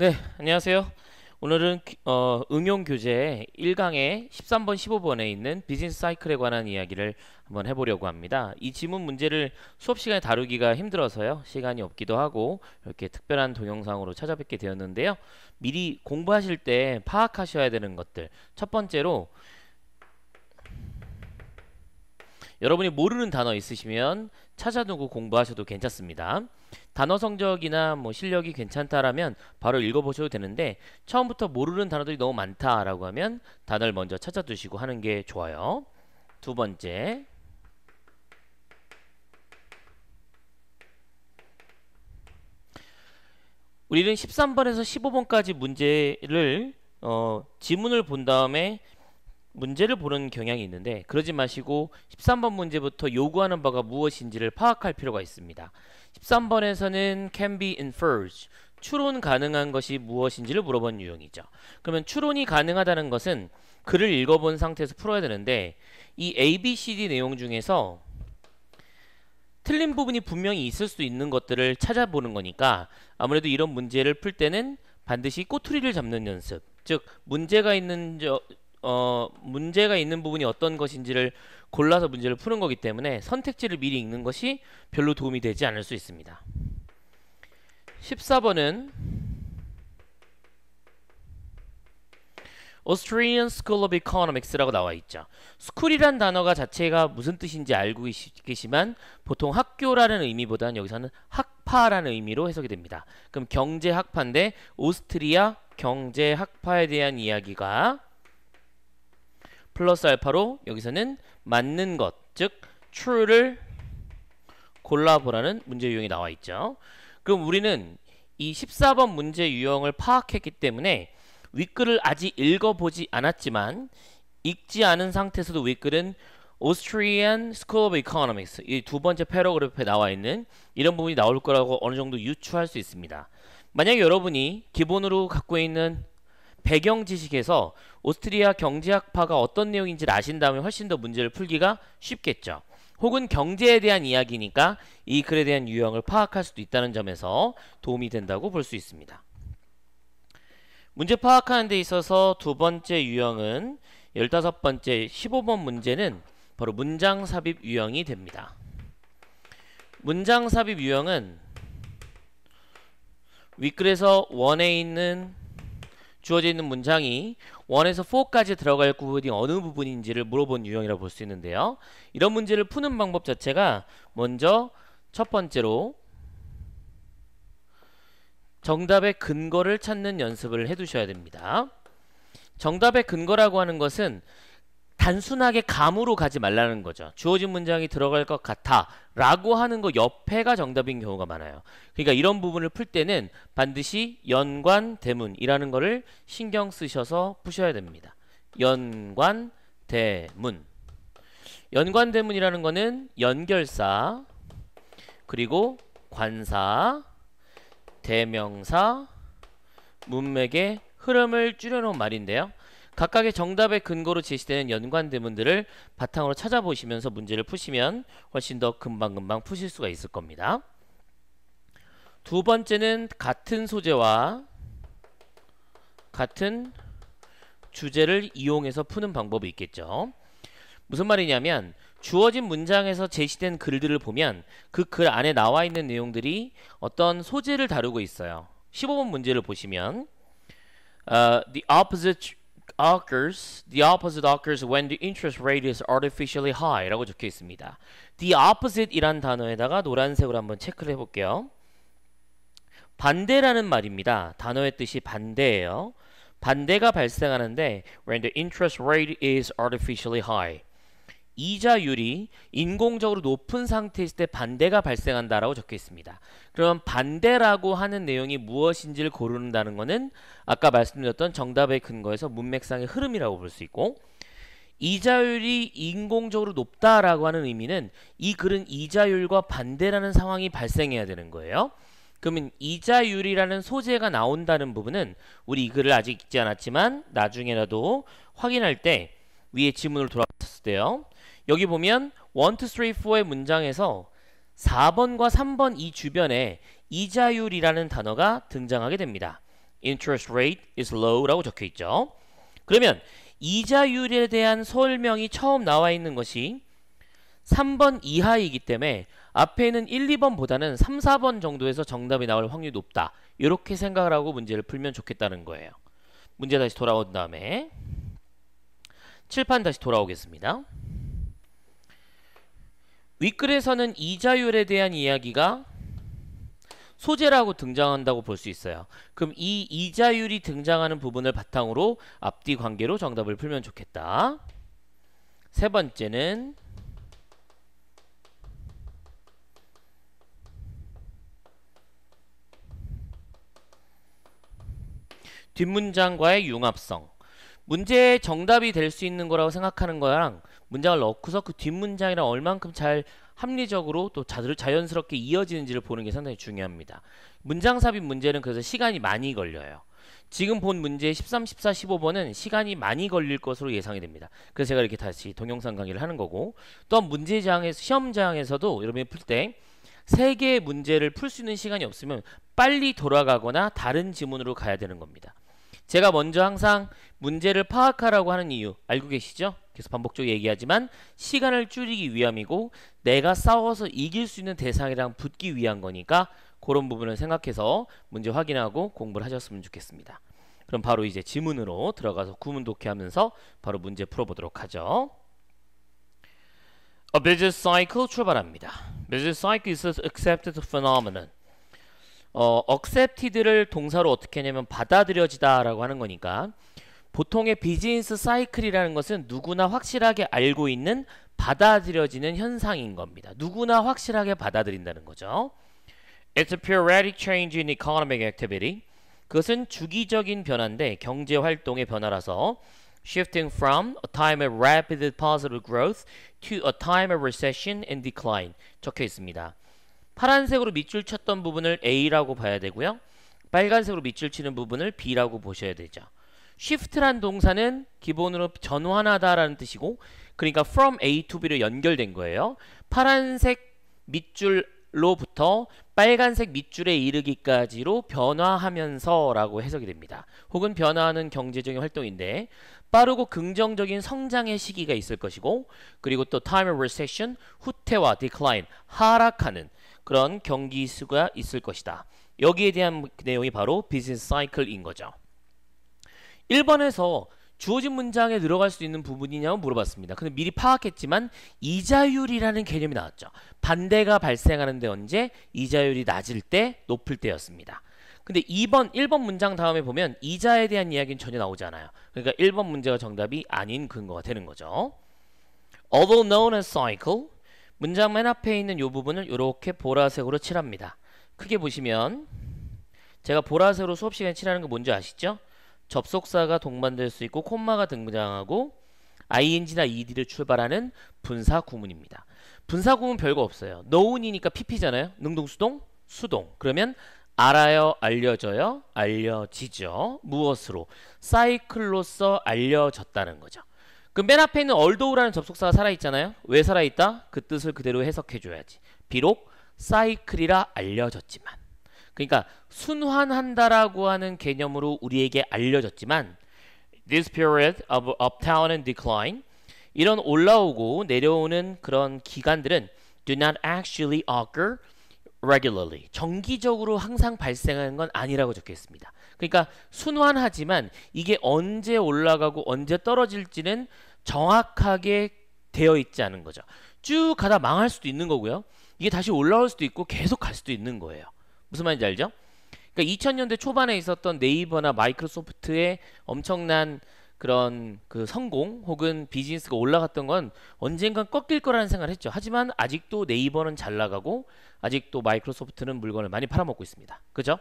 네, 안녕하세요. 오늘은 어, 응용 교재 1강의 13번, 15번에 있는 비즈니스 사이클에 관한 이야기를 한번 해보려고 합니다. 이 지문 문제를 수업 시간에 다루기가 힘들어서요. 시간이 없기도 하고 이렇게 특별한 동영상으로 찾아뵙게 되었는데요. 미리 공부하실 때 파악하셔야 되는 것들 첫 번째로 여러분이 모르는 단어 있으시면 찾아두고 공부하셔도 괜찮습니다. 단어 성적이나 뭐 실력이 괜찮다라면 바로 읽어보셔도 되는데 처음부터 모르는 단어들이 너무 많다라고 하면 단어를 먼저 찾아두시고 하는 게 좋아요. 두 번째 우리는 13번에서 15번까지 문제를 어, 지문을 본 다음에 문제를 보는 경향이 있는데 그러지 마시고 13번 문제부터 요구하는 바가 무엇인지를 파악할 필요가 있습니다. 13번에서는 can be i n f e r r e d 추론 가능한 것이 무엇인지를 물어본 유형이죠. 그러면 추론이 가능하다는 것은 글을 읽어본 상태에서 풀어야 되는데 이 A, B, C, D 내용 중에서 틀린 부분이 분명히 있을 수 있는 것들을 찾아보는 거니까 아무래도 이런 문제를 풀 때는 반드시 꼬투리를 잡는 연습 즉 문제가 있는 저, 어, 문제가 있는 부분이 어떤 것인지를 골라서 문제를 푸는 거기 때문에 선택지를 미리 읽는 것이 별로 도움이 되지 않을 수 있습니다. 14번은 Australian School of Economics라고 나와 있죠. 스쿨이란 단어가 자체가 무슨 뜻인지 알고 계시지만 보통 학교라는 의미보다는 여기서는 학파라는 의미로 해석이 됩니다. 그럼 경제학파인데 오스트리아 경제학파에 대한 이야기가 플러스 알파로 여기서는 맞는 것, 즉 true를 골라보라는 문제 유형이 나와 있죠. 그럼 우리는 이 14번 문제 유형을 파악했기 때문에 윗글을 아직 읽어보지 않았지만 읽지 않은 상태에서도 윗글은 Austrian School of Economics 이 두 번째 패러그래프에 나와 있는 이런 부분이 나올 거라고 어느 정도 유추할 수 있습니다. 만약에 여러분이 기본으로 갖고 있는 배경 지식에서 오스트리아 경제학파가 어떤 내용인지를 아신 다음에 훨씬 더 문제를 풀기가 쉽겠죠. 혹은 경제에 대한 이야기니까 이 글에 대한 유형을 파악할 수도 있다는 점에서 도움이 된다고 볼 수 있습니다. 문제 파악하는 데 있어서 두 번째 유형은 1 5 번째 15번 문제는 바로 문장 삽입 유형이 됩니다. 문장 삽입 유형은 윗글에서 원에 있는 주어져 있는 문장이 1에서 4까지 들어갈 부분이 어느 부분인지를 물어본 유형이라고 볼 수 있는데요. 이런 문제를 푸는 방법 자체가 먼저 첫 번째로 정답의 근거를 찾는 연습을 해두셔야 됩니다. 정답의 근거라고 하는 것은 단순하게 감으로 가지 말라는 거죠. 주어진 문장이 들어갈 것 같아 라고 하는 거 옆에가 정답인 경우가 많아요. 그러니까 이런 부분을 풀 때는 반드시 연관 대문이라는 거를 신경 쓰셔서 푸셔야 됩니다. 연관 대문 연관 대문이라는 거는 연결사 그리고 관사 대명사 문맥의 흐름을 줄여놓은 말인데요. 각각의 정답의 근거로 제시되는 연관 대문들을 바탕으로 찾아보시면서 문제를 푸시면 훨씬 더 금방금방 푸실 수가 있을 겁니다. 두 번째는 같은 소재와 같은 주제를 이용해서 푸는 방법이 있겠죠. 무슨 말이냐면 주어진 문장에서 제시된 글들을 보면 그 글 안에 나와 있는 내용들이 어떤 소재를 다루고 있어요. 15번 문제를 보시면 uh, The opposite occurs, the opposite occurs when the interest rate is artificially high 라고 적혀 있습니다. the opposite 이란 단어에다가 노란색으로 한번 체크를 해볼게요. 반대라는 말입니다. 단어의 뜻이 반대예요. 반대가 발생하는데 when the interest rate is artificially high 이자율이 인공적으로 높은 상태에 있을 때 반대가 발생한다라고 적혀 있습니다. 그럼 반대라고 하는 내용이 무엇인지를 고른다는 것은 아까 말씀드렸던 정답의 근거에서 문맥상의 흐름이라고 볼 수 있고 이자율이 인공적으로 높다라고 하는 의미는 이 글은 이자율과 반대라는 상황이 발생해야 되는 거예요. 그러면 이자율이라는 소재가 나온다는 부분은 우리 이 글을 아직 읽지 않았지만 나중에라도 확인할 때 위에 지문으로 돌아갔을 때요. 여기 보면 1, 2, 3, 4의 문장에서 4번과 3번 이 주변에 이자율이라는 단어가 등장하게 됩니다. interest rate is low라고 적혀 있죠. 그러면 이자율에 대한 설명이 처음 나와 있는 것이 3번 이하이기 때문에 앞에 있는 1, 2번보다는 3, 4번 정도에서 정답이 나올 확률이 높다. 이렇게 생각을 하고 문제를 풀면 좋겠다는 거예요. 문제 다시 돌아온 다음에 칠판 다시 돌아오겠습니다. 윗글에서는 이자율에 대한 이야기가 소재라고 등장한다고 볼 수 있어요. 그럼 이 이자율이 등장하는 부분을 바탕으로 앞뒤 관계로 정답을 풀면 좋겠다. 세 번째는 뒷문장과의 융합성 문제의 정답이 될 수 있는 거라고 생각하는 거랑 문장을 넣고서 그 뒷문장이랑 얼만큼 잘 합리적으로 또 자들 자연스럽게 이어지는지를 보는 게 상당히 중요합니다. 문장 삽입 문제는 그래서 시간이 많이 걸려요. 지금 본 문제 13, 14, 15번은 시간이 많이 걸릴 것으로 예상이 됩니다. 그래서 제가 이렇게 다시 동영상 강의를 하는 거고 또한 문제장에 서 시험장에서도 여러분이 풀 때 세 개의 문제를 풀 수 있는 시간이 없으면 빨리 돌아가거나 다른 지문으로 가야 되는 겁니다. 제가 먼저 항상 문제를 파악하라고 하는 이유 알고 계시죠? 계속 반복적으로 얘기하지만 시간을 줄이기 위함이고 내가 싸워서 이길 수 있는 대상이랑 붙기 위한 거니까 그런 부분을 생각해서 문제 확인하고 공부를 하셨으면 좋겠습니다. 그럼 바로 이제 지문으로 들어가서 구문 독해하면서 바로 문제 풀어보도록 하죠. A business cycle 출발합니다. Business cycle is an accepted phenomenon. 어, accepted를 동사로 어떻게 하냐면 받아들여지다 라고 하는 거니까 보통의 비즈니스 사이클이라는 것은 누구나 확실하게 알고 있는 받아들여지는 현상인 겁니다. 누구나 확실하게 받아들인다는 거죠. It's a periodic change in economic activity. 그것은 주기적인 변화인데 경제 활동의 변화라서 shifting from a time of rapid positive growth to a time of recession and decline 적혀 있습니다. 파란색으로 밑줄 쳤던 부분을 A라고 봐야 되고요. 빨간색으로 밑줄 치는 부분을 B라고 보셔야 되죠. shift란 동사는 기본으로 전환하다라는 뜻이고 그러니까 from A to B로 연결된 거예요. 파란색 밑줄로부터 빨간색 밑줄에 이르기까지로 변화하면서 라고 해석이 됩니다. 혹은 변화하는 경제적인 활동인데 빠르고 긍정적인 성장의 시기가 있을 것이고 그리고 또 time of recession, 후퇴와 decline, 하락하는 그런 경기 수가 있을 것이다. 여기에 대한 내용이 바로 비즈니스 사이클인 거죠. 1번에서 주어진 문장에 들어갈 수 있는 부분이냐고 물어봤습니다. 근데 미리 파악했지만 이자율이라는 개념이 나왔죠. 반대가 발생하는데 언제? 이자율이 낮을 때, 높을 때였습니다. 근데 2번, 1번 문장 다음에 보면 이자에 대한 이야기는 전혀 나오지 않아요. 그러니까 1번 문제가 정답이 아닌 근거가 되는 거죠. Although known as cycle, 문장 맨 앞에 있는 이 부분을 이렇게 보라색으로 칠합니다. 크게 보시면 제가 보라색으로 수업 시간에 칠하는 거 뭔지 아시죠? 접속사가 동반될 수 있고 콤마가 등장하고 ing나 ed를 출발하는 분사 구문입니다. 분사 구문 별거 없어요. noun이니까 pp잖아요. 능동수동, 수동. 그러면 알아요, 알려져요, 알려지죠. 무엇으로? 사이클로서 알려졌다는 거죠. 그럼 맨 앞에 있는 얼도우라는 접속사가 살아있잖아요. 왜 살아있다? 그 뜻을 그대로 해석해줘야지. 비록 사이클이라 알려졌지만 그러니까 순환한다라고 하는 개념으로 우리에게 알려졌지만 This period of uptown and decline 이런 올라오고 내려오는 그런 기간들은 do not actually occur regularly 정기적으로 항상 발생하는 건 아니라고 적혀있습니다. 그러니까 순환하지만 이게 언제 올라가고 언제 떨어질지는 정확하게 되어 있지 않은 거죠. 쭉 가다 망할 수도 있는 거고요. 이게 다시 올라올 수도 있고 계속 갈 수도 있는 거예요. 무슨 말인지 알죠? 그러니까 2000년대 초반에 있었던 네이버나 마이크로소프트의 엄청난 그런 그 성공 혹은 비즈니스가 올라갔던 건 언젠간 꺾일 거라는 생각을 했죠. 하지만 아직도 네이버는 잘 나가고 아직도 마이크로소프트는 물건을 많이 팔아먹고 있습니다. 그죠?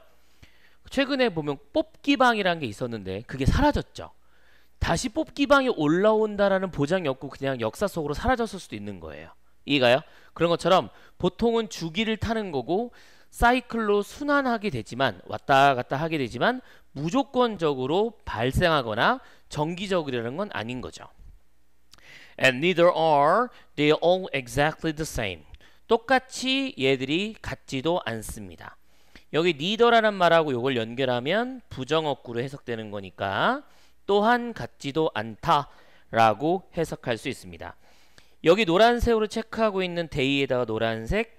최근에 보면 뽑기방이라는 게 있었는데 그게 사라졌죠. 다시 뽑기 방에 올라온다라는 보장이 없고 그냥 역사 속으로 사라졌을 수도 있는 거예요. 이해가요? 그런 것처럼 보통은 주기를 타는 거고 사이클로 순환하게 되지만 왔다 갔다 하게 되지만 무조건적으로 발생하거나 정기적이라는 건 아닌 거죠. And neither are they all exactly the same. 똑같이 얘들이 같지도 않습니다. 여기 neither라는 말하고 이걸 연결하면 부정어구로 해석되는 거니까 또한 같지도 않다라고 해석할 수 있습니다. 여기 노란색으로 체크하고 있는 데이에다가 노란색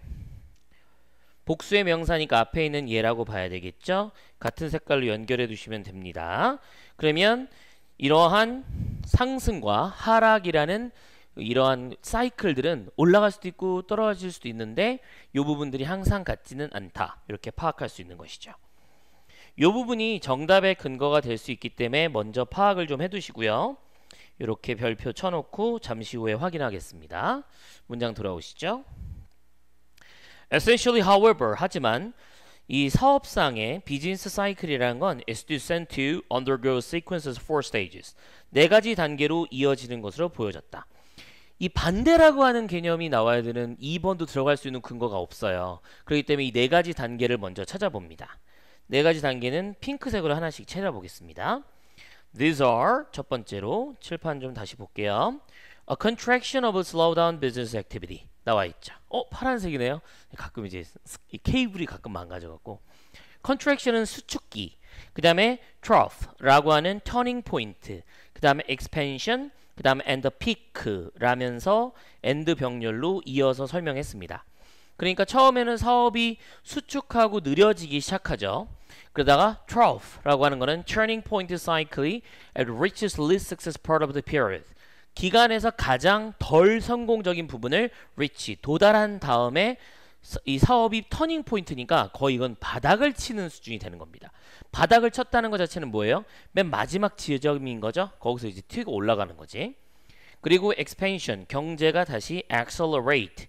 복수의 명사니까 앞에 있는 얘라고 봐야 되겠죠? 같은 색깔로 연결해 두시면 됩니다. 그러면 이러한 상승과 하락이라는 이러한 사이클들은 올라갈 수도 있고 떨어질 수도 있는데 이 부분들이 항상 같지는 않다. 이렇게 파악할 수 있는 것이죠. 이 부분이 정답의 근거가 될 수 있기 때문에 먼저 파악을 좀 해두시고요. 이렇게 별표 쳐놓고 잠시 후에 확인하겠습니다. 문장 돌아오시죠. Essentially, however, 하지만 이 사업상의 비즈니스 사이클이라는 건 is to send to undergo sequences four stages 네 가지 단계로 이어지는 것으로 보여졌다. 이 반대라고 하는 개념이 나와야 되는 2번도 들어갈 수 있는 근거가 없어요. 그렇기 때문에 이 네 가지 단계를 먼저 찾아봅니다. 네 가지 단계는 핑크색으로 하나씩 찾아보겠습니다. These are 첫 번째로 칠판 좀 다시 볼게요. A contraction of a slowdown business activity 나와 있죠. 어 파란색이네요. 가끔 이제 케이블이 가끔 망가져갖고 contraction은 수축기. 그 다음에 trough라고 하는 turning point. 그 다음에 expansion. 그 다음에 and peak라면서 and 병렬로 이어서 설명했습니다. 그러니까 처음에는 사업이 수축하고 느려지기 시작하죠. 그러다가 trough라고 하는 거는 turning point cycle이 at reaches least success part of the period. 기간에서 가장 덜 성공적인 부분을 reach 도달한 다음에 이 사업이 터닝 포인트니까 거의 이건 바닥을 치는 수준이 되는 겁니다. 바닥을 쳤다는 것 자체는 뭐예요? 맨 마지막 지점인 거죠. 거기서 이제 튀고 올라가는 거지. 그리고 expansion 경제가 다시 accelerate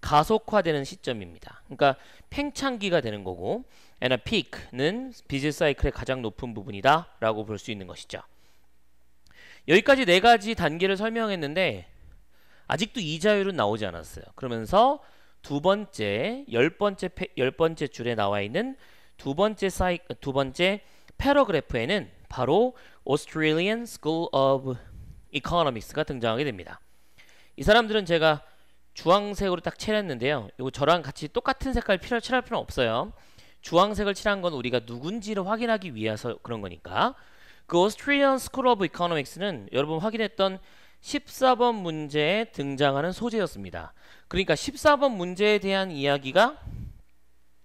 가속화되는 시점입니다. 그러니까 팽창기가 되는 거고 and a peak는 비즈 사이클의 가장 높은 부분이다 라고 볼 수 있는 것이죠. 여기까지 네 가지 단계를 설명했는데 아직도 이자율은 나오지 않았어요. 그러면서 두 번째, 열 번째, 열 번째 줄에 나와 있는 두 번째 사이, 두 번째 패러그래프에는 바로 Australian School of Economics가 등장하게 됩니다. 이 사람들은 제가 주황색으로 딱 칠했는데요. 이거 저랑 같이 똑같은 색깔 필요 칠할 필요는 없어요. 주황색을 칠한 건 우리가 누군지를 확인하기 위해서 그런 거니까 그 Australian School of Economics는 여러분 확인했던 14번 문제에 등장하는 소재였습니다. 그러니까 14번 문제에 대한 이야기가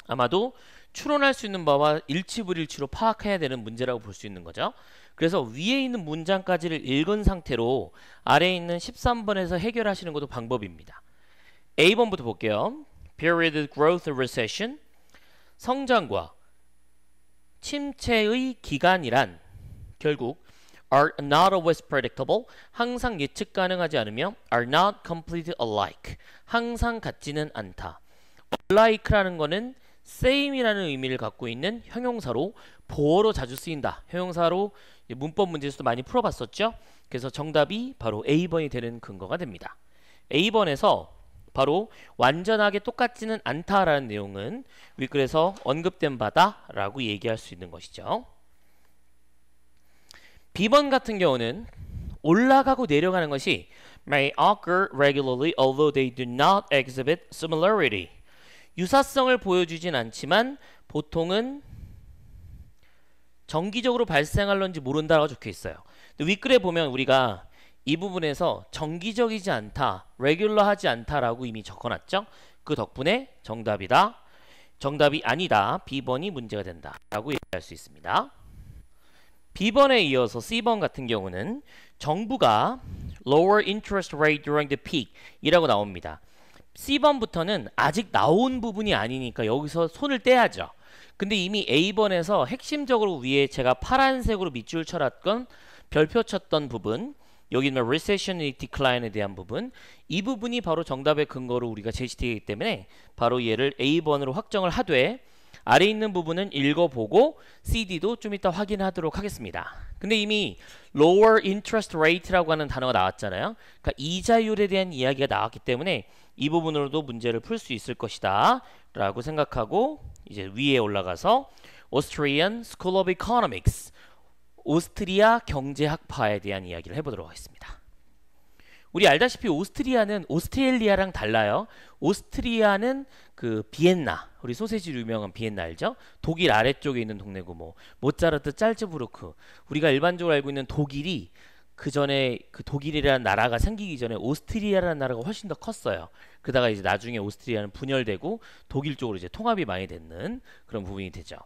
아마도 추론할 수 있는 바와 일치불일치로 파악해야 되는 문제라고 볼 수 있는 거죠. 그래서 위에 있는 문장까지를 읽은 상태로 아래에 있는 13번에서 해결하시는 것도 방법입니다. A번부터 볼게요. Period growth recession 성장과 침체의 기간이란 결국 are not always predictable 항상 예측 가능하지 않으며 are not completely alike 항상 같지는 않다 alike라는 거는 same이라는 의미를 갖고 있는 형용사로 보어로 자주 쓰인다 형용사로 문법 문제에서도 많이 풀어봤었죠 그래서 정답이 바로 A번이 되는 근거가 됩니다 A번에서 바로 완전하게 똑같지는 않다라는 내용은 윗글에서 언급된 바다라고 얘기할 수 있는 것이죠. B번 같은 경우는 올라가고 내려가는 것이 may occur regularly although they do not exhibit similarity. 유사성을 보여주진 않지만 보통은 정기적으로 발생할런지 모른다라고 적혀 있어요. 윗글에 보면 우리가 이 부분에서 정기적이지 않다, regular 하지 않다라고 이미 적어놨죠. 그 덕분에 정답이다, 정답이 아니다, B번이 문제가 된다 라고 얘기할 수 있습니다. B번에 이어서 C번 같은 경우는 정부가 lower interest rate during the peak 이라고 나옵니다. C번부터는 아직 나온 부분이 아니니까 여기서 손을 떼야죠. 근데 이미 A번에서 핵심적으로 위에 제가 파란색으로 밑줄 쳐놨건 별표 쳤던 부분 여기 있는 recession이 decline에 대한 부분 이 부분이 바로 정답의 근거로 우리가 제시되기 때문에 바로 얘를 A번으로 확정을 하되 아래 있는 부분은 읽어보고 CD도 좀 이따 확인하도록 하겠습니다. 근데 이미 lower interest rate라고 하는 단어가 나왔잖아요. 그러니까 이자율에 대한 이야기가 나왔기 때문에 이 부분으로도 문제를 풀 수 있을 것이다 라고 생각하고 이제 위에 올라가서 Austrian School of Economics 오스트리아 경제학파에 대한 이야기를 해보도록 하겠습니다. 우리 알다시피 오스트리아는 오스트리아랑 달라요. 오스트리아는 그 비엔나, 우리 소세지로 유명한 비엔나 알죠? 독일 아래쪽에 있는 동네고 뭐 모차르트, 짤츠부르크. 우리가 일반적으로 알고 있는 독일이 그 전에 그 독일이라는 나라가 생기기 전에 오스트리아라는 나라가 훨씬 더 컸어요. 그다가 이제 나중에 오스트리아는 분열되고 독일 쪽으로 이제 통합이 많이 됐는 그런 부분이 되죠.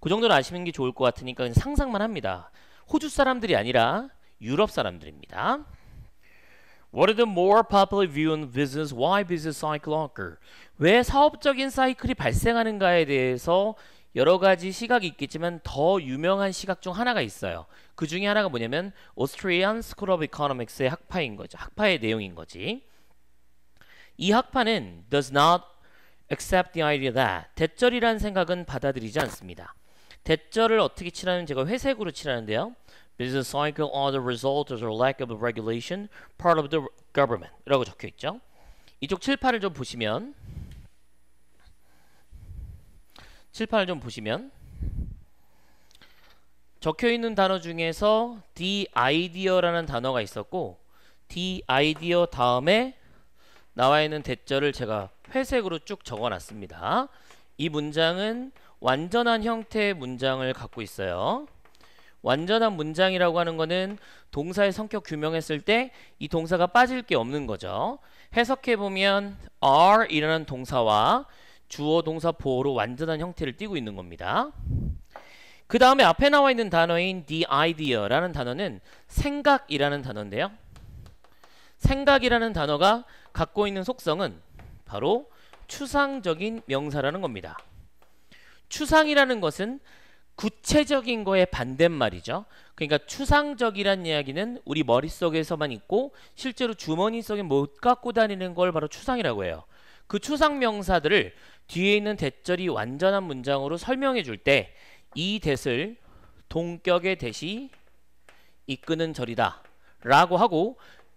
그 정도는 아시는 게 좋을 것 같으니까 상상만 합니다. 호주 사람들이 아니라 유럽 사람들입니다. What are the more popular view on business? Why business cycle occur? 왜 사업적인 사이클이 발생하는가에 대해서 여러 가지 시각이 있겠지만 더 유명한 시각 중 하나가 있어요. 그 중에 하나가 뭐냐면 Austrian School of Economics의 학파인 거죠. 학파의 내용인 거지. 이 학파는 does not accept the idea that 대절이란 생각은 받아들이지 않습니다. 대절을 어떻게 칠하는 제가 회색으로 칠하는데요. Business cycle a r the result of the lack of regulation, part of the g o v e r n m e n t 라고 적혀 있죠. 이쪽 칠판을 좀 보시면 칠판을 좀 보시면 적혀 있는 단어 중에서 the idea라는 단어가 있었고 the idea 다음에 나와 있는 대절을 제가 회색으로 쭉 적어 놨습니다. 이 문장은 완전한 형태의 문장을 갖고 있어요. 완전한 문장이라고 하는 거는 동사의 성격 규명했을 때 이 동사가 빠질 게 없는 거죠. 해석해보면 are 이라는 동사와 주어 동사 보호로 완전한 형태를 띄고 있는 겁니다. 그 다음에 앞에 나와 있는 단어인 the idea라는 단어는 생각이라는 단어인데요. 생각이라는 단어가 갖고 있는 속성은 바로 추상적인 명사라는 겁니다. 추상이라는 것은 구체적인 거에 반대말이죠. 그러니까 추상적이란 이야기는 우리 머릿속에서만 있고 실제로 주머니 속에 못 갖고 다니는 걸 바로 추상이라고 해요. 그 추상 명사들을 뒤에 있는 대절이 완전한 문장으로 설명해 줄 때 이 대을 동격의 대시 이끄는 절이다 라고 하고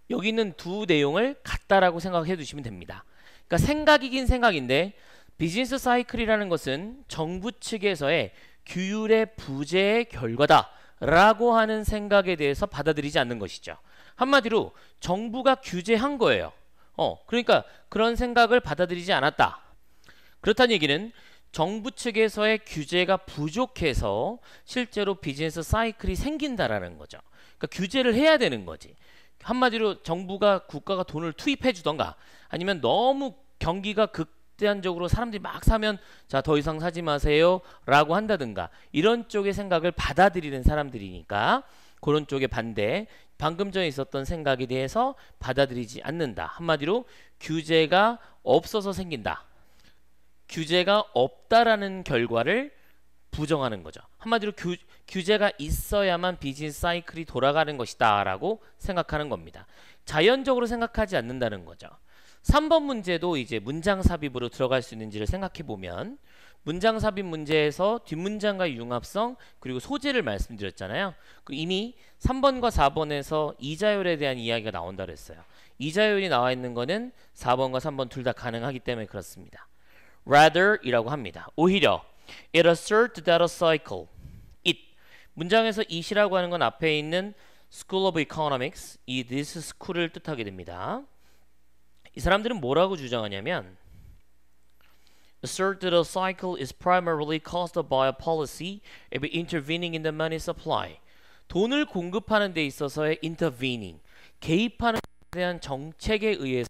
여기 있는 두 내용을 같다라고 생각해 두시면 됩니다. 그러니까 생각이긴 생각인데 비즈니스 사이클이라는 것은 정부 측에서의 규율의 부재의 결과다라고 하는 생각에 대해서 받아들이지 않는 것이죠. 한마디로 정부가 규제한 거예요. 어, 그러니까 그런 생각을 받아들이지 않았다. 그렇다는 얘기는 정부 측에서의 규제가 부족해서 실제로 비즈니스 사이클이 생긴다라는 거죠. 그러니까 규제를 해야 되는 거지. 한마디로 정부가 국가가 돈을 투입해 주던가 아니면 너무 경기가 극 극단적으로 사람들이 막 사면 자 더 이상 사지 마세요 라고 한다든가 이런 쪽의 생각을 받아들이는 사람들이니까 그런 쪽의 반대 방금 전에 있었던 생각에 대해서 받아들이지 않는다 한마디로 규제가 없어서 생긴다 규제가 없다라는 결과를 부정하는 거죠 한마디로 규, 규제가 있어야만 비즈니스 사이클이 돌아가는 것이다 라고 생각하는 겁니다 자연적으로 생각하지 않는다는 거죠 3번 문제도 이제 문장 삽입으로 들어갈 수 있는지를 생각해 보면 문장 삽입 문제에서 뒷문장과 융합성 그리고 소재를 말씀드렸잖아요. 그 이미 3번과 4번에서 이자율에 대한 이야기가 나온다 그랬어요. 이자율이 나와 있는 거는 4번과 3번 둘 다 가능하기 때문에 그렇습니다. rather이라고 합니다. 오히려 it asserts that a cycle it 문장에서 it이라고 하는 건 앞에 있는 School of Economics 이 this school을 뜻하게 됩니다. 이 사람들은 뭐라고 주장하냐면 assert that a cycle is primarily caused by a policy of intervening in the money supply. 돈을 공급하는 데 있어서의 intervening, 개입하는 데 대한 정책에 의해서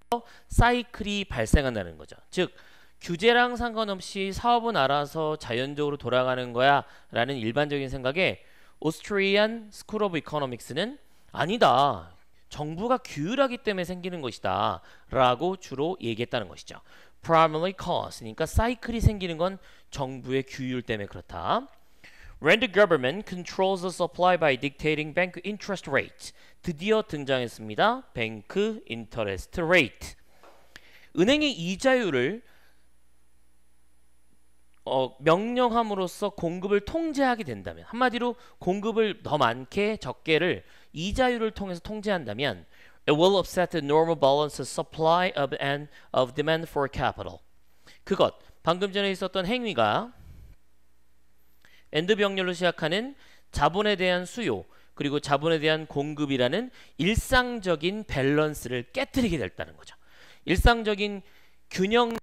사이클이 발생한다는 거죠. 즉, 규제랑 상관없이 사업은 알아서 자연적으로 돌아가는 거야 라는 일반적인 생각에 오스트리안 스쿨 오브 이코노믹스는 아니다. 정부가 규율하기 때문에 생기는 것이다 라고 주로 얘기했다는 것이죠. primarily cause 그러니까 사이클이 생기는 건 정부의 규율 때문에 그렇다. When the government controls the supply by dictating bank interest rate 드디어 등장했습니다. 뱅크 인터레스트 레이트 은행의 이자율을 어, 명령함으로써 공급을 통제하게 된다면 한마디로 공급을 더 많게 적게를 이자율을 통해서 통제한다면 It will upset the normal balance of supply of and of demand for capital. 그것 방금 전에 있었던 행위가 엔드 병렬로 시작하는 자본에 대한 수요 그리고 자본에 대한 공급이라는 일상적인 밸런스를 깨뜨리게 됐다는 거죠. 일상적인 균형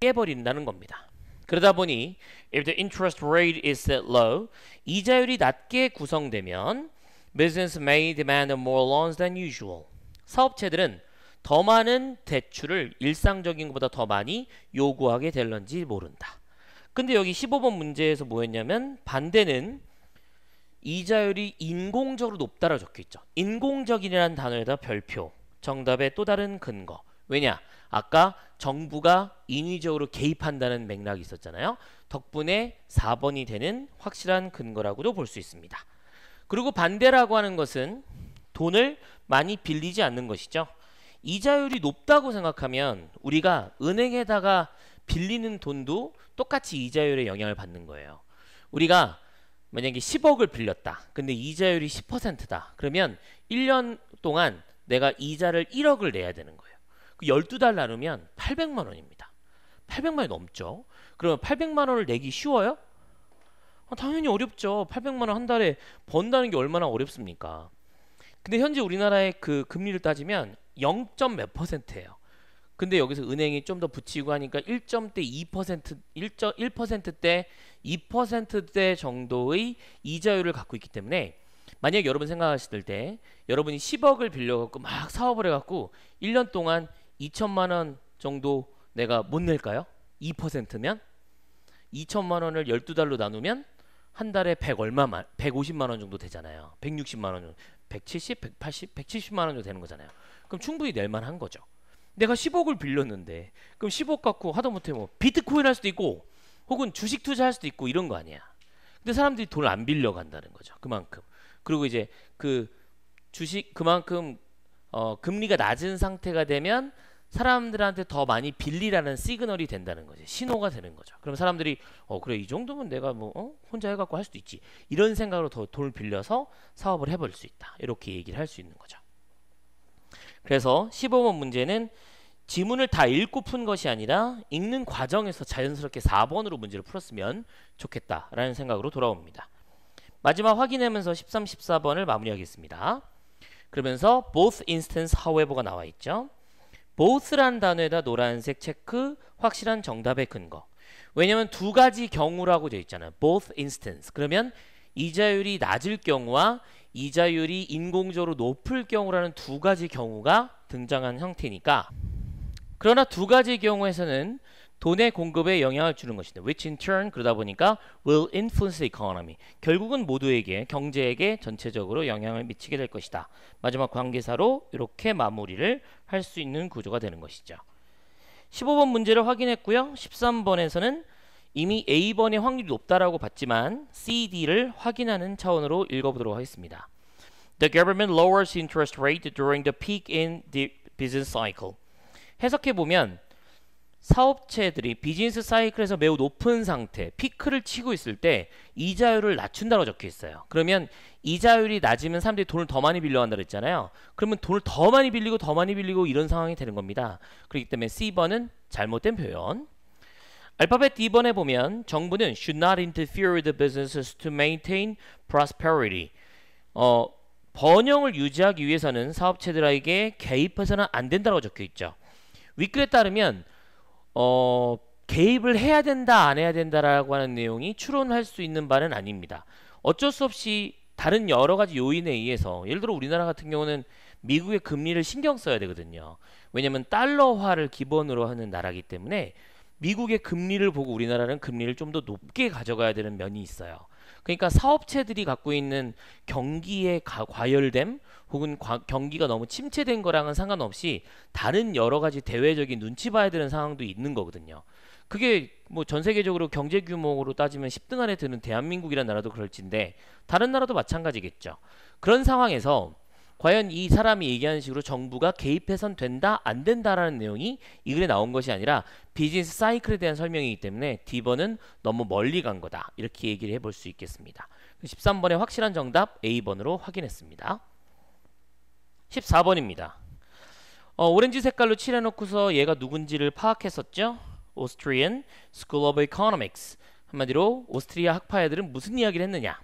깨버린다는 겁니다. 그러다 보니 if the interest rate is set low, 이자율이 낮게 구성되면 business may demand more loans than usual. 사업체들은 더 많은 대출을 일상적인 것보다 더 많이 요구하게 될런지 모른다. 근데 여기 15번 문제에서 뭐였냐면 반대는 이자율이 인공적으로 높다라고 적혀 있죠. 인공적이라는 단어에다 별표. 정답의 또 다른 근거. 왜냐? 아까 정부가 인위적으로 개입한다는 맥락이 있었잖아요. 덕분에 4번이 되는 확실한 근거라고도 볼 수 있습니다. 그리고 반대라고 하는 것은 돈을 많이 빌리지 않는 것이죠. 이자율이 높다고 생각하면 우리가 은행에다가 빌리는 돈도 똑같이 이자율에 영향을 받는 거예요. 우리가 만약에 10억을 빌렸다. 근데 이자율이 10%다. 그러면 1년 동안 내가 이자를 1억을 내야 되는 거예요. 그 12달 나누면 800만 원입니다. 800만 원이 넘죠. 그러면 800만 원을 내기 쉬워요? 아, 당연히 어렵죠. 800만 원 한 달에 번다는 게 얼마나 어렵습니까? 근데 현재 우리나라의 그 금리를 따지면 0. 몇 퍼센트예요. 근데 여기서 은행이 좀 더 붙이고 하니까 1대2% 1.1%대 2%대 정도의 이자율을 갖고 있기 때문에 만약 여러분 생각하실 때 여러분이 10억을 빌려 갖고 막 사업을 해 갖고 1년 동안 2천만 원 정도 내가 못 낼까요? 2%면 2천만 원을 12달로 나누면 한 달에 100 얼마만 150만 원 정도 되잖아요. 160만 원 정도 170, 180, 170만 원 정도 되는 거잖아요. 그럼 충분히 낼 만한 거죠. 내가 10억을 빌렸는데 그럼 10억 갖고 하다못해 뭐 비트코인 할 수도 있고 혹은 주식 투자할 수도 있고 이런 거 아니야. 근데 사람들이 돈을 안 빌려 간다는 거죠. 그만큼. 그리고 이제 그 주식 그만큼 어, 금리가 낮은 상태가 되면 사람들한테 더 많이 빌리라는 시그널이 된다는 거지 신호가 되는 거죠 그럼 사람들이 어 그래 이 정도면 내가 뭐 어? 혼자 해갖고 할 수도 있지 이런 생각으로 더 돈을 빌려서 사업을 해볼 수 있다 이렇게 얘기를 할 수 있는 거죠 그래서 15번 문제는 지문을 다 읽고 푼 것이 아니라 읽는 과정에서 자연스럽게 4번으로 문제를 풀었으면 좋겠다라는 생각으로 돌아옵니다 마지막 확인하면서 13, 14번을 마무리하겠습니다 그러면서 both instance however가 나와 있죠 보스란 단어에다 노란색 체크 확실한 정답의 근거 왜냐면 두 가지 경우라고 되어 있잖아요 both instance 그러면 이자율이 낮을 경우와 이자율이 인공적으로 높을 경우라는 두 가지 경우가 등장한 형태니까 그러나 두 가지 경우에서는 돈의 공급에 영향을 주는 것인데 which in turn 그러다 보니까 will influence the economy 결국은 모두에게 경제에게 전체적으로 영향을 미치게 될 것이다 마지막 관계사로 이렇게 마무리를 할 수 있는 구조가 되는 것이죠 15번 문제를 확인했고요 13번에서는 이미 A번의 확률이 높다라고 봤지만 C, D를 확인하는 차원으로 읽어보도록 하겠습니다 The government lowers interest rate during the peak in the business cycle 해석해보면 사업체들이 비즈니스 사이클에서 매우 높은 상태, 피크를 치고 있을 때 이자율을 낮춘다고 적혀 있어요. 그러면 이자율이 낮으면 사람들이 돈을 더 많이 빌려간다 그랬잖아요. 그러면 돈을 더 많이 빌리고 더 많이 빌리고 이런 상황이 되는 겁니다. 그렇기 때문에 C번은 잘못된 표현. 알파벳 D번에 보면 정부는 should not interfere with the businesses to maintain prosperity. 어, 번영을 유지하기 위해서는 사업체들에게 개입해서는 안 된다고 적혀 있죠. 위클에 따르면 어, 개입을 해야 된다 안 해야 된다라고 하는 내용이 추론할 수 있는 바는 아닙니다. 어쩔 수 없이 다른 여러 가지 요인에 의해서 예를 들어 우리나라 같은 경우는 미국의 금리를 신경 써야 되거든요. 왜냐하면 달러화를 기본으로 하는 나라기 때문에 미국의 금리를 보고 우리나라는 금리를 좀 더 높게 가져가야 되는 면이 있어요. 그러니까 사업체들이 갖고 있는 경기의 과열됨 혹은 과, 경기가 너무 침체된 거랑은 상관없이 다른 여러 가지 대외적인 눈치 봐야 되는 상황도 있는 거거든요. 그게 뭐 전 세계적으로 경제 규모로 따지면 10등 안에 드는 대한민국이라는 나라도 그럴진데 다른 나라도 마찬가지겠죠. 그런 상황에서 과연 이 사람이 얘기하는 식으로 정부가 개입해선 된다 안 된다라는 내용이 이 글에 나온 것이 아니라 비즈니스 사이클에 대한 설명이기 때문에 D번은 너무 멀리 간 거다 이렇게 얘기를 해볼 수 있겠습니다. 13번의 확실한 정답 A번으로 확인했습니다. 14번입니다. 어, 오렌지 색깔로 칠해놓고서 얘가 누군지를 파악했었죠? Austrian School of Economics 한마디로 오스트리아 학파 애들은 무슨 이야기를 했느냐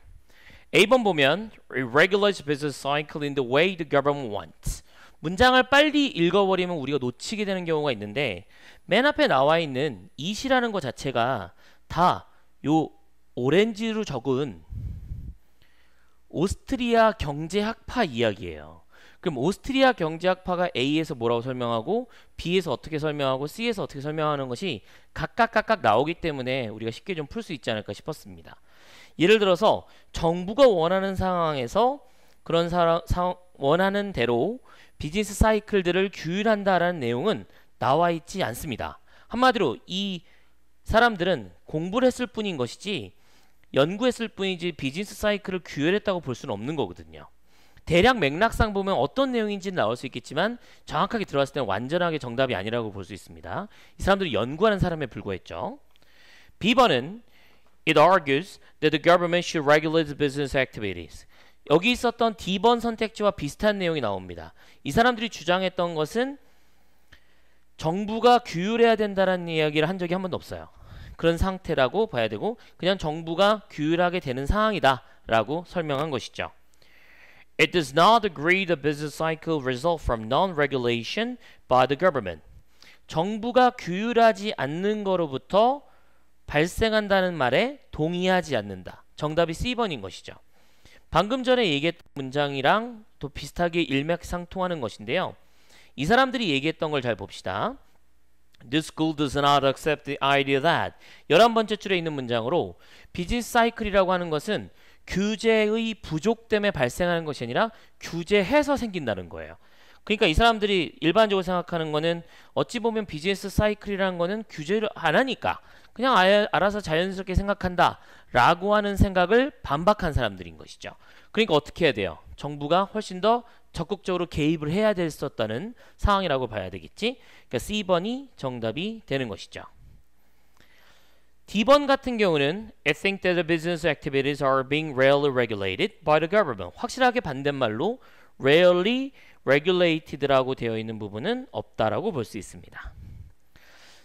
A번 보면 Irregular business cycle in the way the government wants 문장을 빨리 읽어버리면 우리가 놓치게 되는 경우가 있는데 맨 앞에 나와 있는 i t 라는것 자체가 다 요 오렌지로 적은 오스트리아 경제학파 이야기예요. 그럼 오스트리아 경제학파가 A에서 뭐라고 설명하고 B에서 어떻게 설명하고 C에서 어떻게 설명하는 것이 각각 각각 나오기 때문에 우리가 쉽게 좀 풀 수 있지 않을까 싶었습니다. 예를 들어서 정부가 원하는 상황에서 그런 사, 사, 원하는 대로 비즈니스 사이클들을 규율한다라는 내용은 나와 있지 않습니다. 한마디로 이 사람들은 공부를 했을 뿐인 것이지 연구했을 뿐이지 비즈니스 사이클을 규율했다고 볼 수는 없는 거거든요. 대략 맥락상 보면 어떤 내용인지는 나올 수 있겠지만 정확하게 들어왔을 때는 완전하게 정답이 아니라고 볼 수 있습니다. 이 사람들이 연구하는 사람에 불과했죠. B번은 It argues that the government should regulate business activities. 여기 있었던 D번 선택지와 비슷한 내용이 나옵니다. 이 사람들이 주장했던 것은 정부가 규율해야 된다는 이야기를 한 적이 한 번도 없어요. 그런 상태라고 봐야 되고 그냥 정부가 규율하게 되는 상황이다 라고 설명한 것이죠. It does not agree the business cycle result from non-regulation by the government. 정부가 규율하지 않는 거로부터 발생한다는 말에 동의하지 않는다. 정답이 C번인 것이죠. 방금 전에 얘기했던 문장이랑 또 비슷하게 일맥상통하는 것인데요. 이 사람들이 얘기했던 걸 잘 봅시다. This school does not accept the idea that 11번째 줄에 있는 문장으로 비즈니스 사이클이라고 하는 것은 규제의 부족 때문에 발생하는 것이 아니라 규제해서 생긴다는 거예요. 그러니까 이 사람들이 일반적으로 생각하는 거는 어찌 보면 비즈니스 사이클이라는 거는 규제를 안 하니까 그냥 아 알아서 자연스럽게 생각한다 라고 하는 생각을 반박한 사람들인 것이죠. 그러니까 어떻게 해야 돼요? 정부가 훨씬 더 적극적으로 개입을 해야 됐었다는 상황이라고 봐야 되겠지. 그러니까 C번이 정답이 되는 것이죠. D번 같은 경우는 I think that the business activities are being rarely regulated by the government. 확실하게 반대말로 rarely regulated라고 되어 있는 부분은 없다라고 볼 수 있습니다.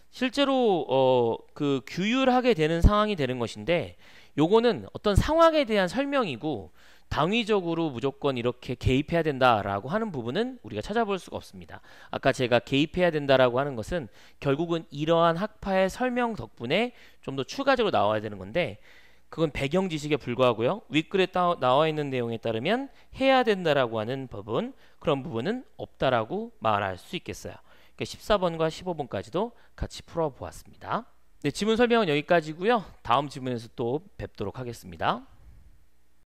실제로 어, 그 규율하게 되는 상황이 되는 것인데 요거는 어떤 상황에 대한 설명이고 당위적으로 무조건 이렇게 개입해야 된다라고 하는 부분은 우리가 찾아볼 수가 없습니다. 아까 제가 개입해야 된다라고 하는 것은 결국은 이러한 학파의 설명 덕분에 좀 더 추가적으로 나와야 되는 건데 그건 배경 지식에 불과하고요. 윗글에 따, 나와 있는 내용에 따르면 해야 된다라고 하는 부분 그런 부분은 없다라고 말할 수 있겠어요. 그러니까 14번과 15번까지도 같이 풀어보았습니다. 네, 지문 설명은 여기까지고요. 다음 지문에서 또 뵙도록 하겠습니다.